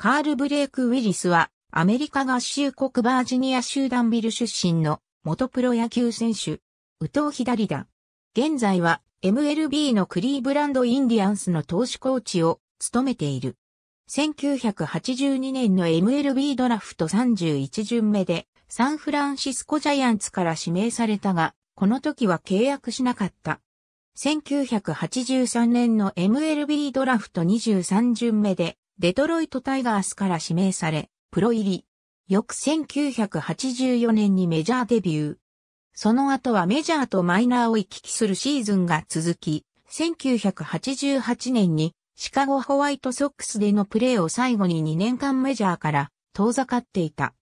カール・ブレイク・ウィリスは、アメリカ合衆国バージニア州ダンビル出身の元プロ野球選手、宇藤左だ。現在は MLB のクリーブランド・インディアンスの投手コーチを務めている。1982年の MLB ドラフト31巡目でサンフランシスコジャイアンツから指名されたが、この時は契約しなかった。1983年の MLB ドラフト23巡目でデトロイトタイガースから指名され、プロ入り。翌1984年にメジャーデビュー。その後はメジャーとマイナーを行き来するシーズンが続き、1988年にシカゴホワイトソックスでのプレーを最後に2年間メジャーから遠ざかっていた。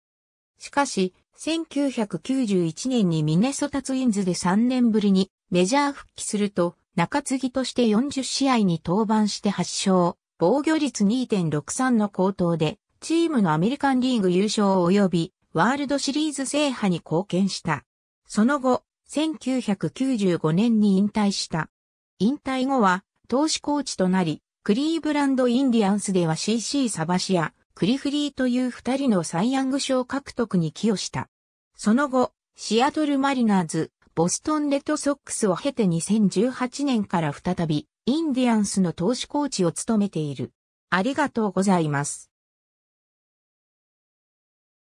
しかし、1991年にミネソタツインズで3年ぶりにメジャー復帰すると、中継ぎとして40試合に登板して8勝、防御率2.63の高騰で、チームのアメリカンリーグ優勝及び、ワールドシリーズ制覇に貢献した。その後、1995年に引退した。引退後は、投資コーチとなり、クリーブランド・インディアンスでは CC サバシア、クリフリーという二人のサイヤング賞獲得に寄与した。その後、シアトル・マリナーズ、ボストン・レッドソックスを経て2018年から再び、インディアンスの投手コーチを務めている。ありがとうございます。